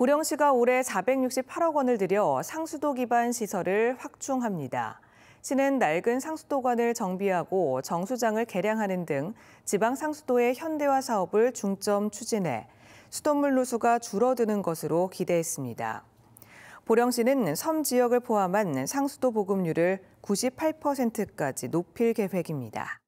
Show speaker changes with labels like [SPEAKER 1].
[SPEAKER 1] 고령시가 올해 468억 원을 들여 상수도 기반 시설을 확충합니다. 시는 낡은 상수도관을 정비하고 정수장을 개량하는 등 지방 상수도의 현대화 사업을 중점 추진해 수돗물 누수가 줄어드는 것으로 기대했습니다. 보령시는 섬 지역을 포함한 상수도 보급률을 98%까지 높일 계획입니다.